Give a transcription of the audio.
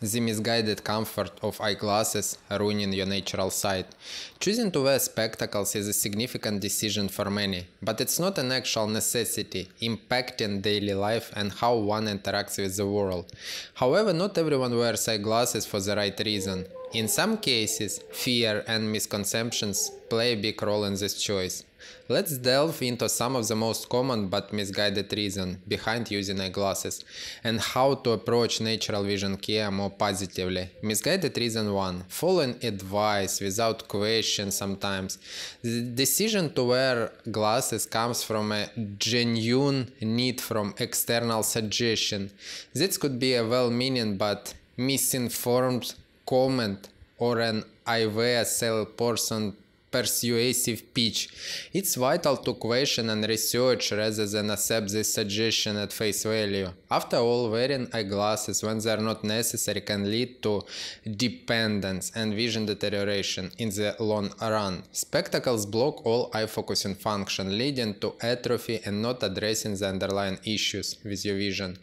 the misguided comfort of eyeglasses ruining your natural sight. Choosing to wear spectacles is a significant decision for many, but it's not an actual necessity, impacting daily life and how one interacts with the world. However, not everyone wears eyeglasses for the right reason. In some cases, fear and misconceptions play a big role in this choice. Let's delve into some of the most common but misguided reasons behind using eyeglasses and how to approach natural vision care more positively. Misguided reason 1. Following advice without question sometimes. The decision to wear glasses comes from a genuine need from external suggestion. This could be a well-meaning but misinformed comment or an IVSL person persuasive pitch. It's vital to question and research rather than accept this suggestion at face value. After all, wearing eyeglasses when they are not necessary can lead to dependence and vision deterioration in the long run. Spectacles block all eye focusing function, leading to atrophy and not addressing the underlying issues with your vision.